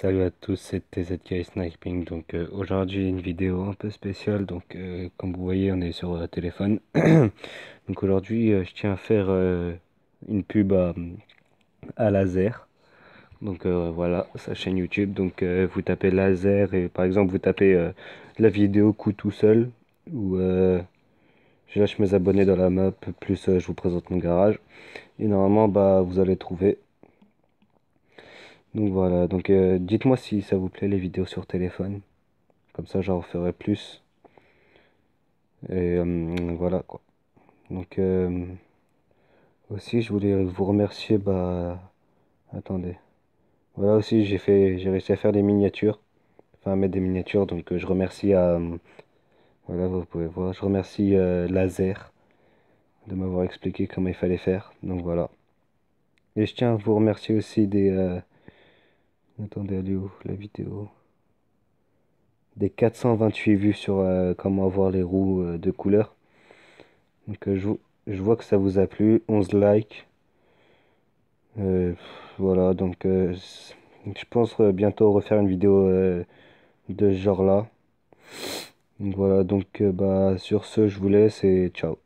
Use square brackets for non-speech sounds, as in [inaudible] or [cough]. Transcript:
Salut à tous, c'était ZK Sniping. Donc euh, aujourd'hui une vidéo un peu spéciale. Donc euh, comme vous voyez, on est sur le euh, téléphone. [clears throat] donc aujourd'hui, je tiens à faire une pub à, Laser. Donc voilà, sa chaîne YouTube. Donc vous tapez Laser et par exemple vous tapez la vidéo coup tout seul ou je lâche mes abonnés dans la map plus je vous présente mon garage. Et normalement bah vous allez trouver donc voilà, donc euh, dites-moi si ça vous plaît les vidéos sur téléphone. Comme ça j'en ferai plus. Et euh, voilà quoi. Donc euh, aussi je voulais vous remercier bah attendez. Voilà aussi j'ai fait j'ai réussi à faire des miniatures. Enfin à mettre des miniatures donc je remercie à voilà vous pouvez voir, je remercie Laser de m'avoir expliqué comment il fallait faire. Donc voilà. Et je tiens à vous remercier aussi des Attendez, elle est où la vidéo Des 428 vues sur euh, comment avoir les roues euh, de couleur. Donc euh, je, vois que ça vous a plu. 11 likes. voilà, donc je pense bientôt refaire une vidéo de ce genre là. voilà, donc bah sur ce je vous laisse et ciao.